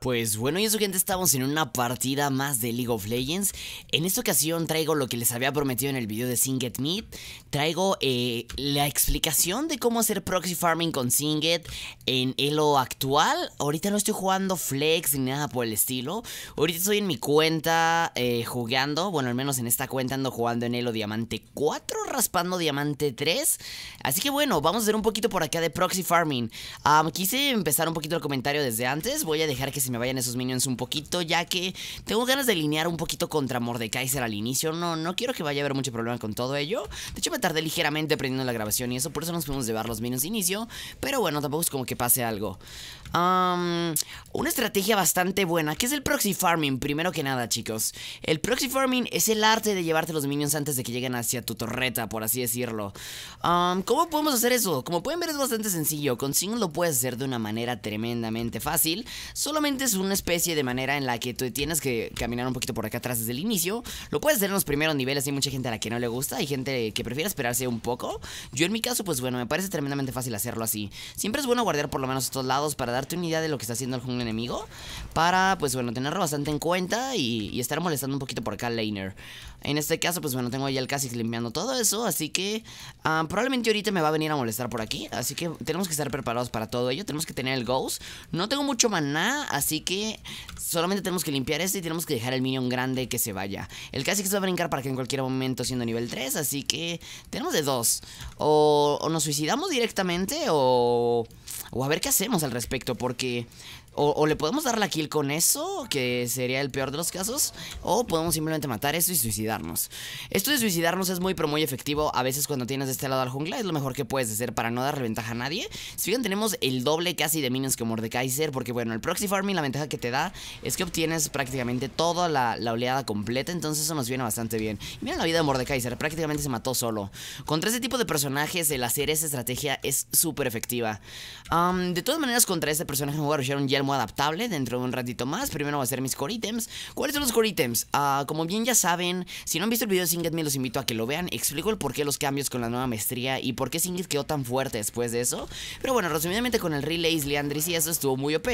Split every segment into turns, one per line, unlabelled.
Pues bueno, y eso gente, estamos en una partida más de League of Legends. En esta ocasión traigo lo que les había prometido en el video de Singet Meet. Traigo eh, la explicación de cómo hacer proxy farming con Singet en Elo actual. Ahorita no estoy jugando Flex ni nada por el estilo. Ahorita estoy en mi cuenta eh, jugando, bueno, al menos en esta cuenta ando jugando en Elo Diamante 4, raspando Diamante 3. Así que bueno, vamos a ver un poquito por acá de proxy farming. Ah, quise empezar un poquito el comentario desde antes, voy a dejar que se me vayan esos minions un poquito, ya que tengo ganas de linear un poquito contra Mordekaiser al inicio. No, no quiero que vaya a haber mucho problema con todo ello. De hecho, me tardé ligeramente aprendiendo la grabación y eso, por eso nos podemos llevar los minions inicio. Pero bueno, tampoco es como que pase algo. una estrategia bastante buena, que es el proxy farming, primero que nada, chicos. El proxy farming es el arte de llevarte los minions antes de que lleguen hacia tu torreta, por así decirlo. ¿Cómo podemos hacer eso? Como pueden ver, es bastante sencillo. Con single lo puedes hacer de una manera tremendamente fácil. Solo es una especie de manera en la que tú tienes que caminar un poquito por acá atrás desde el inicio. Lo puedes hacer en los primeros niveles. Hay mucha gente a la que no le gusta. Hay gente que prefiere esperarse un poco. Yo en mi caso, pues bueno, me parece tremendamente fácil hacerlo así. Siempre es bueno guardar por lo menos estos lados para darte una idea de lo que está haciendo algún enemigo. Para, pues bueno, tenerlo bastante en cuenta y, estar molestando un poquito por acá el laner. En este caso, pues bueno, tengo ya el casi limpiando todo eso. Así que ah, probablemente ahorita me va a venir a molestar por aquí. Así que tenemos que estar preparados para todo ello. Tenemos que tener el Ghost. No tengo mucho maná así que solamente tenemos que limpiar esto y tenemos que dejar el minion grande que se vaya. El que se va a brincar para que en cualquier momento siendo nivel 3, así que tenemos de dos. O, o nos suicidamos directamente o, o a ver qué hacemos al respecto, porque o, le podemos dar la kill con eso, que sería el peor de los casos, o podemos simplemente matar esto y suicidarnos. Esto de suicidarnos es muy pero muy efectivo, a veces cuando tienes de este lado al jungla es lo mejor que puedes hacer para no darle ventaja a nadie. Si bien tenemos el doble casi de minions que Mordekaiser, porque bueno, el proxy farming la ventaja que te da es que obtienes prácticamente toda la, oleada completa, entonces eso nos viene bastante bien. Y mira la vida de Mordekaiser, prácticamente se mató solo. Contra ese tipo de personajes el hacer esa estrategia es súper efectiva. de todas maneras contra este personaje me voy adaptable dentro de un ratito más. Primero va a ser mis core items. ¿Cuáles son los core items? Ah, como bien ya saben, si no han visto el video de Singed, me los invito a que lo vean. Explico el por qué los cambios con la nueva maestría y por qué Singed quedó tan fuerte después de eso. Pero bueno, resumidamente con el Relays, Leandris y eso estuvo muy OP.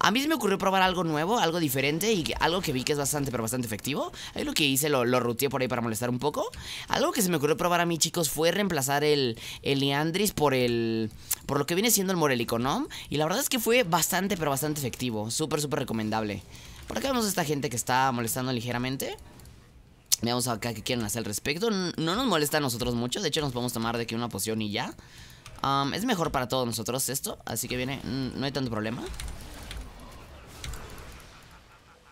A mí se me ocurrió probar algo nuevo, algo diferente y algo que vi que es bastante, pero bastante efectivo. Ahí lo que hice lo, lo por ahí para molestar un poco. Algo que se me ocurrió probar a mí, chicos, fue reemplazar el, el Leandris por el por lo que viene siendo el ¿no? Y la verdad es que fue bastante, pero bastante efectivo. Súper, súper recomendable. Por acá vemos a esta gente que está molestando ligeramente. Veamos acá qué quieren hacer al respecto. No nos molesta a nosotros mucho. De hecho, nos podemos tomar de que una poción y ya. es mejor para todos nosotros esto. Así que viene... No hay tanto problema.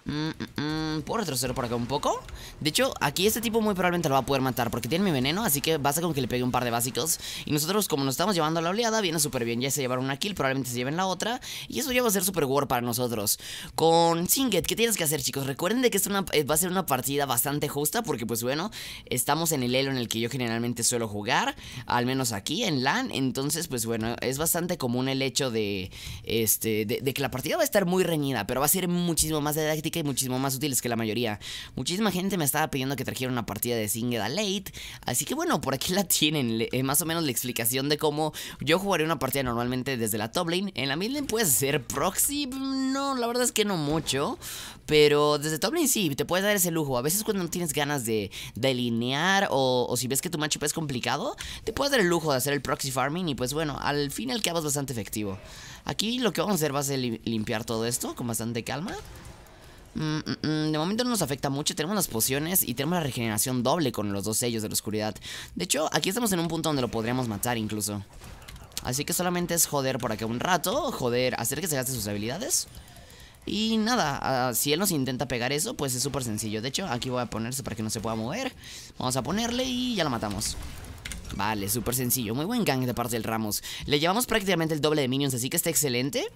Mmm, ¿Puedo retroceder por acá un poco? De hecho, aquí este tipo muy probablemente lo va a poder matar Porque tiene mi veneno, así que basta con que le pegue un par de básicos Y nosotros, como nos estamos llevando a la oleada, viene súper bien Ya se llevaron una kill, probablemente se lleven la otra Y eso ya va a ser súper war para nosotros Con Singet, ¿qué tienes que hacer, chicos? Recuerden de que esto eh, va a ser una partida bastante justa Porque, pues bueno, estamos en el elo en el que yo generalmente suelo jugar Al menos aquí, en LAN Entonces, pues bueno, es bastante común el hecho de, este, de que la partida va a estar muy reñida Pero va a ser muchísimo más didáctica muchísimo más útiles que la mayoría. Muchísima gente me estaba pidiendo que trajera una partida de Singed Late, así que bueno, por aquí la tienen, eh, más o menos la explicación de cómo yo jugaré una partida normalmente desde la top lane. En la mid lane puedes hacer proxy, no, la verdad es que no mucho, pero desde top lane sí, te puedes dar ese lujo. A veces cuando no tienes ganas de delinear o, si ves que tu matchup es complicado, te puedes dar el lujo de hacer el proxy farming y pues bueno, al final quedas bastante efectivo. Aquí lo que vamos a hacer va a ser limpiar todo esto con bastante calma. Mm, mm, mm. de momento no nos afecta mucho, tenemos las pociones y tenemos la regeneración doble con los dos sellos de la oscuridad. De hecho, aquí estamos en un punto donde lo podríamos matar incluso. Así que solamente es joder por aquí un rato, joder, hacer que se gaste sus habilidades. Y nada, ah, si él nos intenta pegar eso, pues es súper sencillo. De hecho, aquí voy a ponerse para que no se pueda mover. Vamos a ponerle y ya lo matamos. Vale, súper sencillo. Muy buen gang de parte del Ramos. Le llevamos prácticamente el doble de minions, así que está excelente.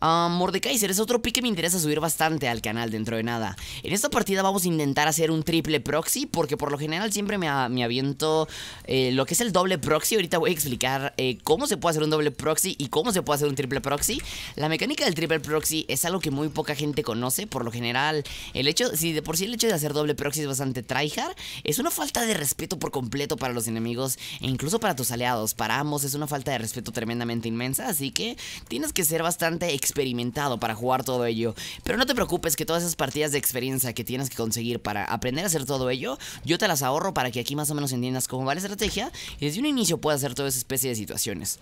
Um, ah, Mordekaiser es otro pick que me interesa subir bastante al canal dentro de nada. En esta partida vamos a intentar hacer un triple proxy porque por lo general siempre me, aviento eh, lo que es el doble proxy. Ahorita voy a explicar eh, cómo se puede hacer un doble proxy y cómo se puede hacer un triple proxy. La mecánica del triple proxy es algo que muy poca gente conoce. Por lo general, el hecho, si de por sí el hecho de hacer doble proxy es bastante tryhard, es una falta de respeto por completo para los enemigos e incluso para tus aliados. Para ambos es una falta de respeto tremendamente inmensa, así que tienes que ser bastante experimentado para jugar todo ello. Pero no te preocupes que todas esas partidas de experiencia que tienes que conseguir para aprender a hacer todo ello, yo te las ahorro para que aquí más o menos entiendas cómo va la estrategia y desde un inicio puedas hacer toda esa especie de situaciones.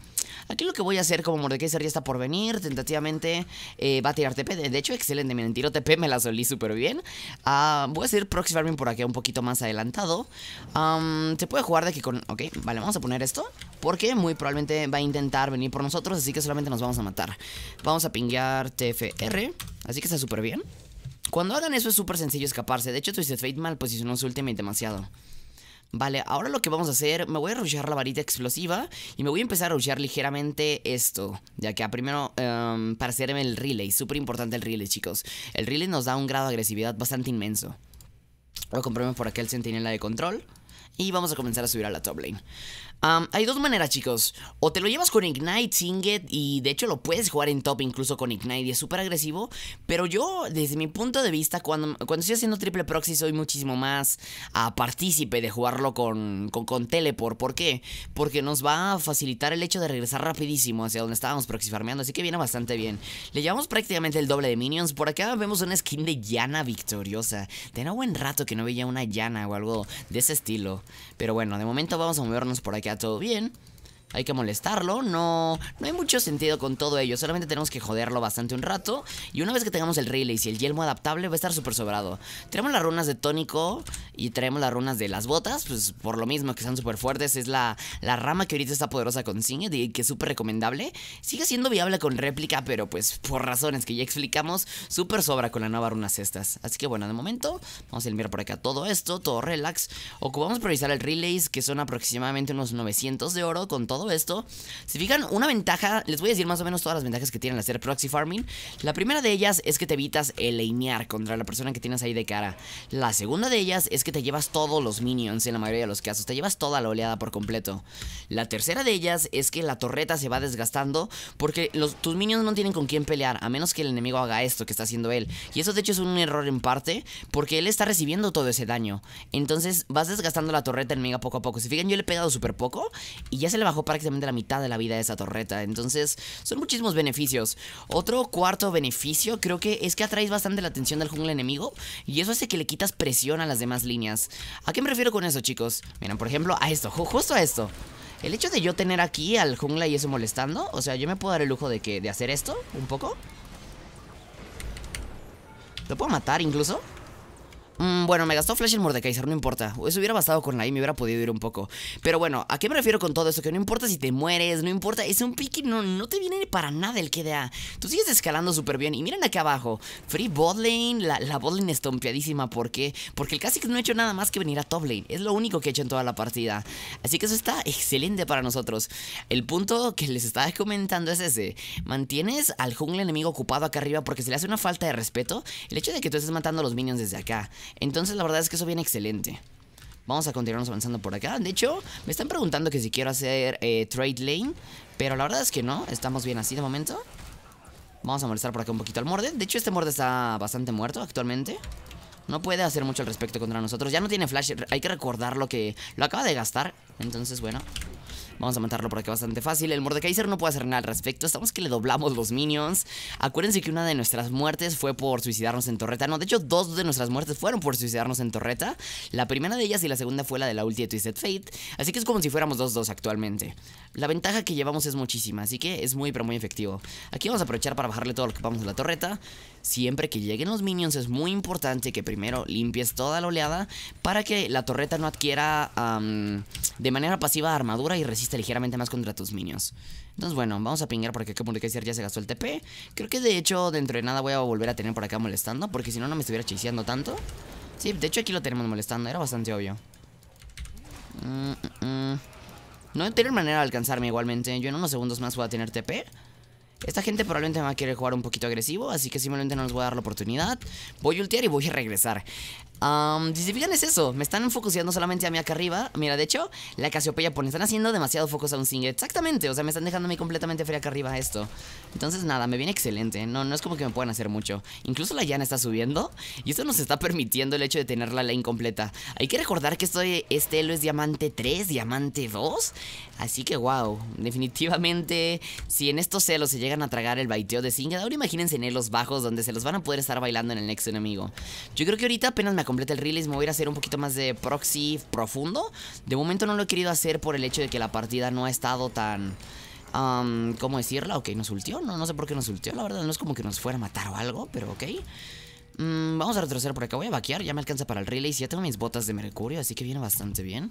Aquí lo que voy a hacer, como Mordecai ya está por venir, tentativamente eh, va a tirar TP. De hecho, excelente, miren, tiro TP, me la solí súper bien. Ah, voy a seguir proxy farming por aquí un poquito más adelantado. Te se puede jugar de aquí con... Ok, vale, vamos a poner esto. Porque muy probablemente va a intentar venir por nosotros, así que solamente nos vamos a matar. Vamos a pinguear TFR, así que está súper bien. Cuando hagan eso es súper sencillo escaparse. De hecho, Twisted Fate mal posicionó su ultimate demasiado. Vale, ahora lo que vamos a hacer, me voy a rushear la varita explosiva y me voy a empezar a rushear ligeramente esto, ya que a primero, em, para hacerme el relay, súper importante el relay, chicos. El relay nos da un grado de agresividad bastante inmenso. Lo compramos por aquel centinela de control y vamos a comenzar a subir a la top lane hay dos maneras, chicos. O te lo llevas con Ignite, Singet, y de hecho lo puedes jugar en top incluso con Ignite, y es súper agresivo. Pero yo, desde mi punto de vista, cuando, cuando estoy haciendo triple proxy, soy muchísimo más a ah, partícipe de jugarlo con, con, Teleport. ¿Por qué? Porque nos va a facilitar el hecho de regresar rapidísimo hacia donde estábamos proxy farmeando, así que viene bastante bien. Le llevamos prácticamente el doble de minions. Por acá vemos una skin de llana victoriosa. Tenía buen rato que no veía una llana o algo de ese estilo. Pero bueno, de momento vamos a movernos por aquí queda todo bien hay que molestarlo. No, no hay mucho sentido con todo ello. Solamente tenemos que joderlo bastante un rato. Y una vez que tengamos el relay y el yelmo adaptable, va a estar súper sobrado. Tenemos las runas de tónico y traemos las runas de las botas. Pues por lo mismo que están súper fuertes. Es la, la rama que ahorita está poderosa con y que es súper recomendable. Sigue siendo viable con réplica, pero pues por razones que ya explicamos, súper sobra con la nueva runas estas. Así que bueno, de momento vamos a eliminar por acá todo esto, todo relax. Ocupamos revisar el Relays... que son aproximadamente unos 900 de oro con todo todo esto, si fijan, una ventaja, les voy a decir más o menos todas las ventajas que tienen hacer proxy farming. La primera de ellas es que te evitas el linear contra la persona que tienes ahí de cara. La segunda de ellas es que te llevas todos los minions en la mayoría de los casos, te llevas toda la oleada por completo. La tercera de ellas es que la torreta se va desgastando porque tus minions no tienen con quién pelear, a menos que el enemigo haga esto que está haciendo él. Y eso de hecho es un error en parte porque él está recibiendo todo ese daño. Entonces vas desgastando la torreta enemiga poco a poco. Si fijan, yo le he pegado súper poco y ya se le bajó prácticamente la mitad de la vida de esa torreta. Entonces, son muchísimos beneficios. Otro cuarto beneficio creo que es que atraes bastante la atención del jungla enemigo y eso hace que le quitas presión a las demás líneas. ¿A qué me refiero con eso, chicos? Miren, por ejemplo, a esto, justo a esto. El hecho de yo tener aquí al jungla y eso molestando, o sea, yo me puedo dar el lujo de que de hacer esto un poco. ¿Lo puedo matar incluso? Mm, bueno, me gastó Flash el Mordekaiser, no importa. Eso hubiera bastado con la I, me hubiera podido ir un poco. Pero bueno, ¿a qué me refiero con todo eso? Que no importa si te mueres, no importa. Es un pique, no, no te viene para nada el KDA. Tú sigues escalando súper bien. Y miren acá abajo, Free Bot la, la estompeadísima. ¿Por qué? Porque el Kha'Zix no ha hecho nada más que venir a top lane. Es lo único que ha hecho en toda la partida. Así que eso está excelente para nosotros. El punto que les estaba comentando es ese. Mantienes al jungle enemigo ocupado acá arriba porque se le hace una falta de respeto. El hecho de que tú estés matando a los minions desde acá. Entonces la verdad es que eso viene excelente. Vamos a continuarnos avanzando por acá. De hecho, me están preguntando que si quiero hacer eh, trade lane. Pero la verdad es que no. Estamos bien así de momento. Vamos a molestar por acá un poquito al morde. De hecho, este morde está bastante muerto actualmente. No puede hacer mucho al respecto contra nosotros. Ya no tiene flash. Hay que recordar lo que lo acaba de gastar. Entonces, bueno. Vamos a matarlo porque aquí bastante fácil. El Mordekaiser no puede hacer nada al respecto. Estamos que le doblamos los minions. Acuérdense que una de nuestras muertes fue por suicidarnos en torreta. No, de hecho, dos de nuestras muertes fueron por suicidarnos en torreta. La primera de ellas y la segunda fue la de la ulti de Twisted Fate. Así que es como si fuéramos dos-dos actualmente. La ventaja que llevamos es muchísima, así que es muy pero muy efectivo. Aquí vamos a aprovechar para bajarle todo lo que vamos a la torreta. Siempre que lleguen los minions es muy importante que primero limpies toda la oleada para que la torreta no adquiera de manera pasiva armadura y resista ligeramente más contra tus minions. Entonces bueno, vamos a pingar porque como que ya se gastó el TP. Creo que de hecho dentro de nada voy a volver a tener por acá molestando porque si no no me estuviera chiseando tanto. Sí, de hecho aquí lo tenemos molestando, era bastante obvio. Mm, mm, mm. No tener manera de alcanzarme igualmente. Yo en unos segundos más voy a tener TP. Esta gente probablemente me va a querer jugar un poquito agresivo, así que simplemente no les voy a dar la oportunidad. Voy a ultear y voy a regresar. Um, si fijan es eso, me están enfocando solamente a mí acá arriba Mira, de hecho, la Casiopeya pone, están haciendo demasiado focos a un single Exactamente, o sea, me están dejando a mí completamente fría acá arriba esto Entonces nada, me viene excelente, no, no es como que me puedan hacer mucho Incluso la llana está subiendo Y esto nos está permitiendo el hecho de tenerla la lane completa Hay que recordar que estoy, este elo es diamante 3, diamante 2 Así que wow, definitivamente Si en estos celos se llegan a tragar el baiteo de single Ahora imagínense en elos bajos donde se los van a poder estar bailando en el next enemigo Yo creo que ahorita apenas me complete el release me voy a ir a hacer un poquito más de proxy profundo. De momento no lo he querido hacer por el hecho de que la partida no ha estado tan... como ¿Cómo decirla? Ok, nos ultió. No, sé por qué nos ultió, la verdad. No es como que nos fuera a matar o algo, pero ok. Mm, vamos a retroceder por acá. Voy a vaquear. Ya me alcanza para el release. Ya tengo mis botas de mercurio, así que viene bastante bien.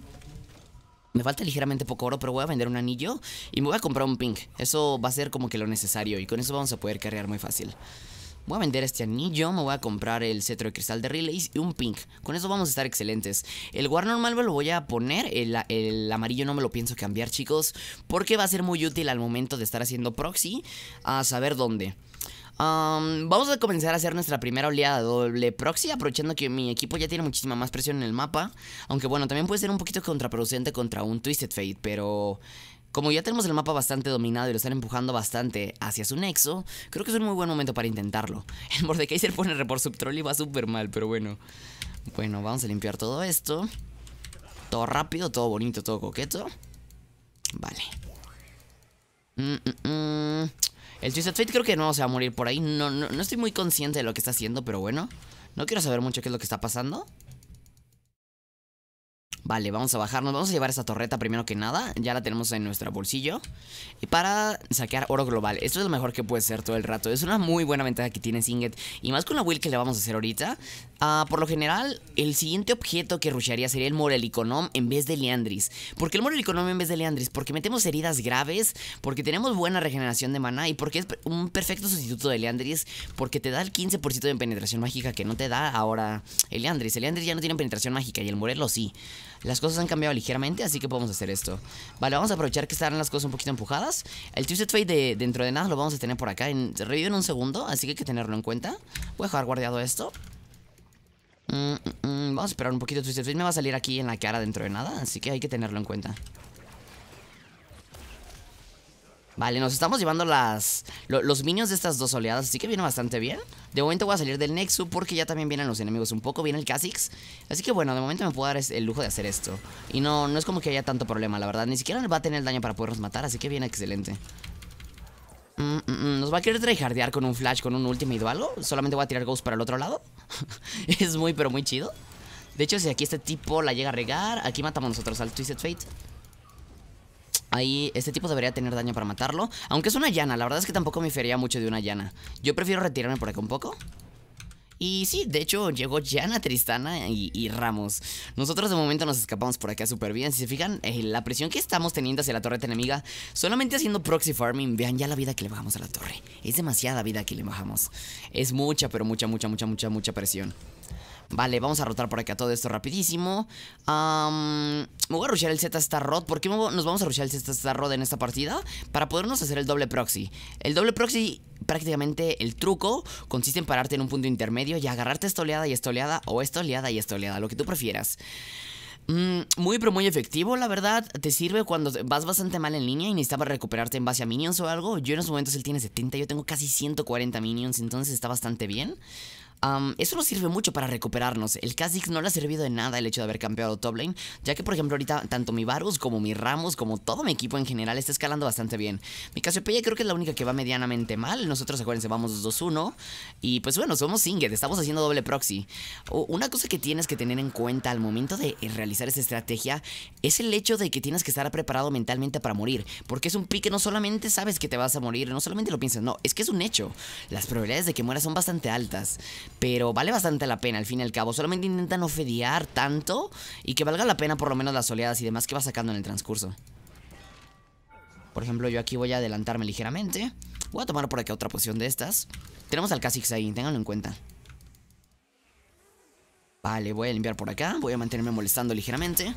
Me falta ligeramente poco oro, pero voy a vender un anillo y me voy a comprar un pink. Eso va a ser como que lo necesario y con eso vamos a poder carrear muy fácil voy a vender este anillo, me voy a comprar el cetro de cristal de relays y un pink. Con eso vamos a estar excelentes. El guard normal me lo voy a poner, el, amarillo no me lo pienso cambiar, chicos, porque va a ser muy útil al momento de estar haciendo proxy a saber dónde. vamos a comenzar a hacer nuestra primera oleada doble proxy, aprovechando que mi equipo ya tiene muchísima más presión en el mapa. Aunque bueno, también puede ser un poquito contraproducente contra un Twisted Fate, pero como ya tenemos el mapa bastante dominado y lo están empujando bastante hacia su nexo, creo que es un muy buen momento para intentarlo. El Mordekaiser pone report subtroll y va súper mal, pero bueno. Bueno, vamos a limpiar todo esto. Todo rápido, todo bonito, todo coqueto. Vale. Mm, mm, mm. El Twisted Fate creo que no se va a morir por ahí. no, no estoy muy consciente de lo que está haciendo, pero bueno. No quiero saber mucho qué es lo que está pasando. Vale, vamos a bajarnos. Vamos a llevar esa torreta primero que nada. Ya la tenemos en nuestro bolsillo. Y para saquear oro global. Esto es lo mejor que puede ser todo el rato. Es una muy buena ventaja que tiene Singet. Y más con la will que le vamos a hacer ahorita. Ah, por lo general, el siguiente objeto que rushearía sería el Moreliconom en vez de Leandris. ¿Por qué el Moreliconom en vez de Leandris? Porque metemos heridas graves. Porque tenemos buena regeneración de mana. Y porque es un perfecto sustituto de Leandris. Porque te da el 15% de penetración mágica que no te da ahora el Leandris. Leandris ya no tiene penetración mágica. Y el Morelo sí. Las cosas han cambiado ligeramente, así que podemos hacer esto. Vale, vamos a aprovechar que estarán las cosas un poquito empujadas. El Twisted Fate de, dentro de nada lo vamos a tener por acá. En, revive en un segundo, así que hay que tenerlo en cuenta. Voy a dejar guardado esto. Mm, mm, mm, vamos a esperar un poquito. Twisted Fate me va a salir aquí en la cara dentro de nada, así que hay que tenerlo en cuenta. Vale, nos estamos llevando las los minions de estas dos oleadas, así que viene bastante bien. De momento voy a salir del Nexu porque ya también vienen los enemigos un poco, viene el Kha'Zix. Así que bueno, de momento me puedo dar el lujo de hacer esto. Y no, no es como que haya tanto problema, la verdad. Ni siquiera va a tener el daño para podernos matar, así que viene excelente. Mm, mm, mm, nos va a querer tryhardear con un Flash, con un Ultimate o algo. Solamente voy a tirar Ghost para el otro lado. es muy, pero muy chido. De hecho, si aquí este tipo la llega a regar, aquí matamos nosotros al Twisted Fate. Ahí este tipo debería tener daño para matarlo. Aunque es una llana, la verdad es que tampoco me fería mucho de una llana. Yo prefiero retirarme por acá un poco. Y sí, de hecho llegó llana, Tristana y, Ramos. Nosotros de momento nos escapamos por acá súper bien. Si se fijan, eh, la presión que estamos teniendo hacia la torre enemiga, solamente haciendo proxy farming, vean ya la vida que le bajamos a la torre. Es demasiada vida que le bajamos. Es mucha, pero mucha, mucha, mucha, mucha, mucha presión. Vale, vamos a rotar por acá todo esto rapidísimo. me voy a rushear el Z Star Rod. ¿Por qué nos vamos a rushear el Z Star Rod en esta partida? Para podernos hacer el doble proxy. El doble proxy, prácticamente el truco, consiste en pararte en un punto intermedio y agarrarte esta oleada y esta oleada, o esta oleada y esta oleada, lo que tú prefieras. Mm, muy pero muy efectivo, la verdad. Te sirve cuando vas bastante mal en línea y necesitas recuperarte en base a minions o algo. Yo en esos momentos él tiene 70, yo tengo casi 140 minions, entonces está bastante bien eso nos sirve mucho para recuperarnos. El Kha'Zix no le ha servido de nada el hecho de haber campeado top lane, ya que, por ejemplo, ahorita tanto mi Varus como mi Ramos, como todo mi equipo en general, está escalando bastante bien. Mi Cassiopeia creo que es la única que va medianamente mal. Nosotros, acuérdense, vamos 2-1. Y pues bueno, somos Singed, estamos haciendo doble proxy. una cosa que tienes que tener en cuenta al momento de realizar esa estrategia es el hecho de que tienes que estar preparado mentalmente para morir, porque es un pique, no solamente sabes que te vas a morir, no solamente lo piensas, no, es que es un hecho. Las probabilidades de que mueras son bastante altas pero vale bastante la pena al fin y al cabo. Solamente intenta no fedear tanto y que valga la pena por lo menos las oleadas y demás que va sacando en el transcurso. Por ejemplo, yo aquí voy a adelantarme ligeramente. Voy a tomar por acá otra poción de estas. Tenemos al Kha'Zix ahí, ténganlo en cuenta. Vale, voy a limpiar por acá. Voy a mantenerme molestando ligeramente.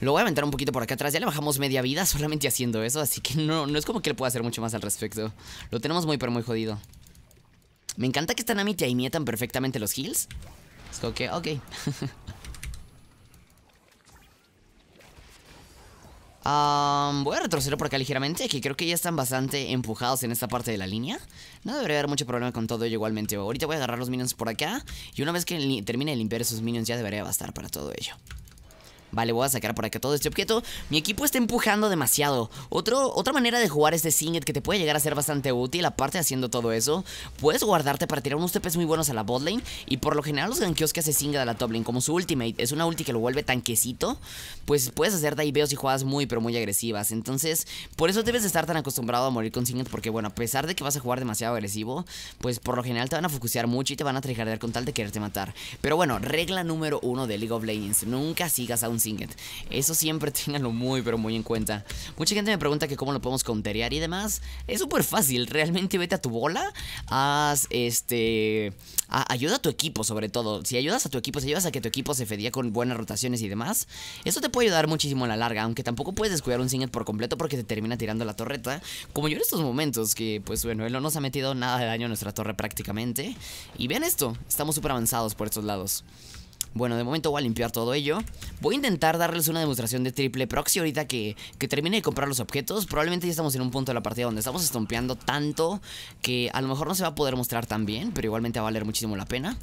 Lo voy a aventar un poquito por acá atrás. Ya le bajamos media vida solamente haciendo eso. Así que no, no es como que le pueda hacer mucho más al respecto. Lo tenemos muy, pero muy jodido. Me encanta que están esta Nami y mietan perfectamente los heals. ok. voy a retroceder por acá ligeramente, que creo que ya están bastante empujados en esta parte de la línea. No debería haber mucho problema con todo ello igualmente. Ahorita voy a agarrar los minions por acá. Y una vez que termine de limpiar esos minions ya debería bastar para todo ello. Vale, voy a sacar por acá todo este objeto. Mi equipo está empujando demasiado. otra manera de jugar este Singet que te puede llegar a ser bastante útil, aparte haciendo todo eso, puedes guardarte para tirar unos TPs muy buenos a la botlane. Y por lo general los gankeos que hace Singet a la top lane, como su ultimate, es una ulti que lo vuelve tanquecito, pues puedes hacer diveos y jugadas muy, pero muy agresivas. Entonces, por eso debes de estar tan acostumbrado a morir con Singet, porque bueno, a pesar de que vas a jugar demasiado agresivo, pues por lo general te van a focusear mucho y te van a trigardear con tal de quererte matar. Pero bueno, regla número uno de League of Legends, nunca sigas a un Singet. Eso siempre tenganlo muy, pero muy en cuenta. Mucha gente me pregunta que cómo lo podemos counterear y demás. Es súper fácil. Realmente vete a tu bola. Haz este. ayuda a tu equipo, sobre todo. Si ayudas a tu equipo, si ayudas a que tu equipo se fedía con buenas rotaciones y demás, eso te puede ayudar muchísimo a la larga. Aunque tampoco puedes descuidar un Singet por completo porque te termina tirando la torreta. Como yo en estos momentos, que pues bueno, él no nos ha metido nada de daño a nuestra torre prácticamente. Y vean esto, estamos súper avanzados por estos lados. Bueno, de momento voy a limpiar todo ello. Voy a intentar darles una demostración de triple proxy ahorita que, termine de comprar los objetos. Probablemente ya estamos en un punto de la partida donde estamos estompeando tanto que a lo mejor no se va a poder mostrar tan bien, pero igualmente va a valer muchísimo la pena.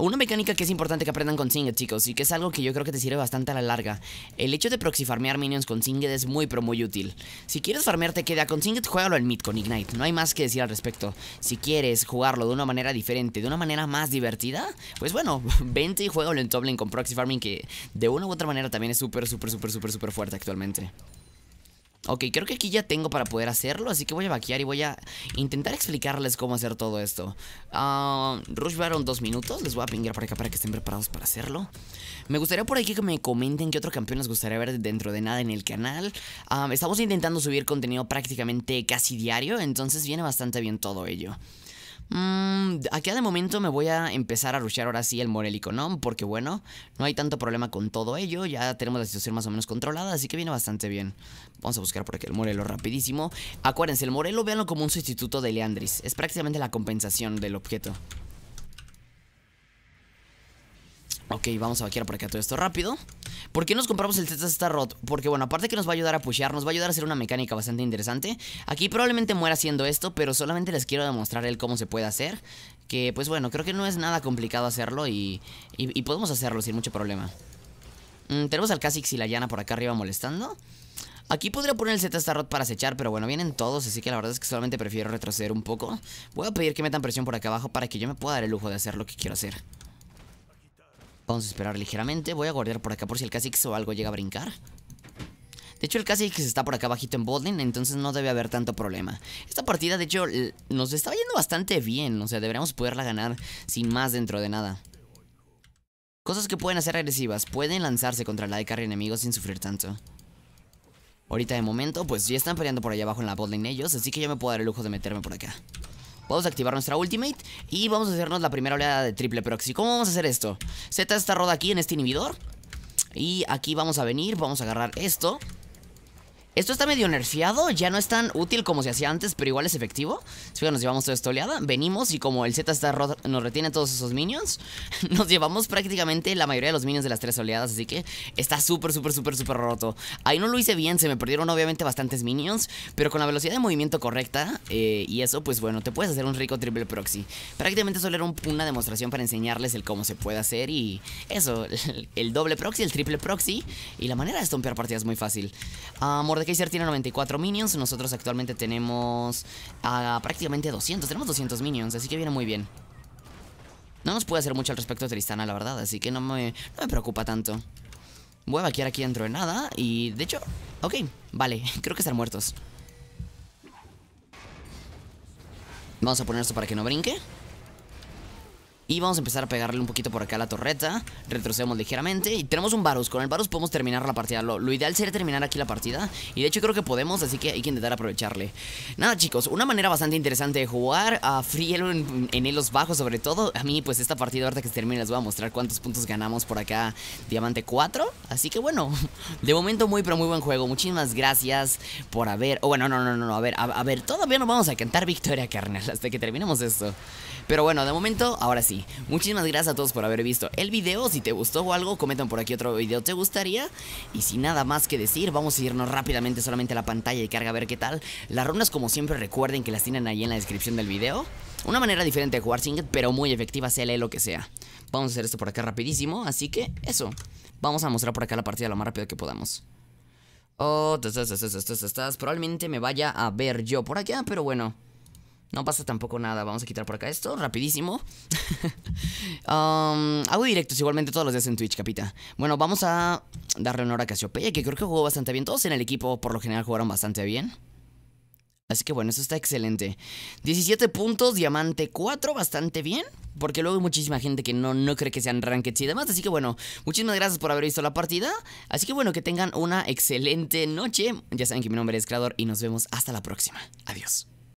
Una mecánica que es importante que aprendan con Singed, chicos, y que es algo que yo creo que te sirve bastante a la larga. El hecho de proxy farmear minions con Singed es muy pero muy útil. Si quieres farmearte queda con Singed, juégalo al mid con Ignite, no hay más que decir al respecto. Si quieres jugarlo de una manera diferente, de una manera más divertida, pues bueno, vente y juégalo en top con proxy farming que de una u otra manera también es súper, súper, súper, súper, súper fuerte actualmente. Ok, creo que aquí ya tengo para poder hacerlo, así que voy a vaquear y voy a intentar explicarles cómo hacer todo esto. Ah, Rush Baron dos minutos, les voy a pingar por acá para que estén preparados para hacerlo. Me gustaría por aquí que me comenten qué otro campeón les gustaría ver dentro de nada en el canal. Ah, estamos intentando subir contenido prácticamente casi diario, entonces viene bastante bien todo ello. Mm, aquí de momento me voy a empezar a rushear ahora sí el Morelico, ¿no? Porque bueno, no hay tanto problema con todo ello. Ya tenemos la situación más o menos controlada, así que viene bastante bien. Vamos a buscar por aquí el Morelo rapidísimo. Acuérdense, el Morelo véanlo como un sustituto de Leandris. Es prácticamente la compensación del objeto. Ok, vamos a vaquear por acá todo esto rápido. ¿Por qué nos compramos el Z-Star Starrot? Porque, bueno, aparte que nos va a ayudar a pushear, nos va a ayudar a hacer una mecánica bastante interesante. Aquí probablemente muera haciendo esto, pero solamente les quiero demostrar el cómo se puede hacer. Que, pues bueno, creo que no es nada complicado hacerlo y, podemos hacerlo sin mucho problema. Mm, tenemos al Kha'Zix y la Llana por acá arriba molestando. Aquí podría poner el Z Starrot para acechar, pero bueno, vienen todos, así que la verdad es que solamente prefiero retroceder un poco. Voy a pedir que metan presión por acá abajo para que yo me pueda dar el lujo de hacer lo que quiero hacer. Vamos a esperar ligeramente. Voy a guardar por acá por si el Kha'Zix o algo llega a brincar. De hecho, el se está por acá bajito en botlane, entonces no debe haber tanto problema. Esta partida, de hecho, nos está yendo bastante bien. O sea, deberíamos poderla ganar sin más dentro de nada. Cosas que pueden hacer agresivas. Pueden lanzarse contra la de carry enemigos sin sufrir tanto. Ahorita de momento, pues ya están peleando por allá abajo en la botlane ellos, así que yo me puedo dar el lujo de meterme por acá a activar nuestra ultimate y vamos a hacernos la primera oleada de triple proxy. ¿Cómo vamos a hacer esto? Z esta roda aquí en este inhibidor. Y aquí vamos a venir, vamos a agarrar esto esto está medio nerfeado, ya no es tan útil como se hacía antes, pero igual es efectivo. Si nos llevamos toda esta oleada, venimos y como el Z está nos retiene todos esos minions, nos llevamos prácticamente la mayoría de los minions de las tres oleadas, así que está súper, súper, súper, súper roto. Ahí no lo hice bien, se me perdieron obviamente bastantes minions, pero con la velocidad de movimiento correcta eh, y eso, pues bueno, te puedes hacer un rico triple proxy. Prácticamente solo era una demostración para enseñarles el cómo se puede hacer y eso, el, doble proxy, el triple proxy y la manera de estompear partidas muy fácil. Amor ah, Kaiser tiene 94 minions. Nosotros actualmente tenemos ah, prácticamente 200. Tenemos 200 minions, así que viene muy bien. No nos puede hacer mucho al respecto Tristana, la verdad. Así que no me, no me preocupa tanto. Voy a vaquear aquí dentro de nada. Y de hecho, ok, vale. Creo que están muertos. Vamos a poner esto para que no brinque. Y vamos a empezar a pegarle un poquito por acá a la torreta. Retrocedemos ligeramente. Y tenemos un Varus. Con el Varus podemos terminar la partida. Lo, ideal sería terminar aquí la partida. Y de hecho creo que podemos, así que hay que intentar aprovecharle. Nada, chicos. Una manera bastante interesante de jugar. A Frielo en, en bajos sobre todo. A mí, pues esta partida ahorita que se termine les voy a mostrar cuántos puntos ganamos por acá. Diamante 4. Así que bueno. De momento muy, pero muy buen juego. Muchísimas gracias por haber... Oh, bueno, no, no, no, no. A ver, a, a ver. Todavía no vamos a cantar victoria, carnal. Hasta que terminemos esto. Pero bueno, de momento, ahora sí. Muchísimas gracias a todos por haber visto el video. Si te gustó o algo, comentan por aquí otro video te gustaría. Y sin nada más que decir, vamos a irnos rápidamente solamente a la pantalla Y carga a ver qué tal. Las runas, como siempre, recuerden que las tienen ahí en la descripción del video. Una manera diferente de jugar Singed, pero muy efectiva, sea lee lo que sea. Vamos a hacer esto por acá rapidísimo, así que eso. Vamos a mostrar por acá la partida lo más rápido que podamos. Oh, estás, estás, estás, estás, probablemente me vaya a ver yo por acá, pero bueno. No pasa tampoco nada. Vamos a quitar por acá esto, rapidísimo. Um, hago directos igualmente todos los días en Twitch, capita. Bueno, vamos a darle honor a Casiopeya, que creo que jugó bastante bien. Todos en el equipo, por lo general, jugaron bastante bien. Así que bueno, eso está excelente. 17 puntos, diamante 4, bastante bien. Porque luego hay muchísima gente que no, no cree que sean rankets y demás. Así que bueno, muchísimas gracias por haber visto la partida. Así que bueno, que tengan una excelente noche. Ya saben que mi nombre es Creador y nos vemos hasta la próxima. Adiós.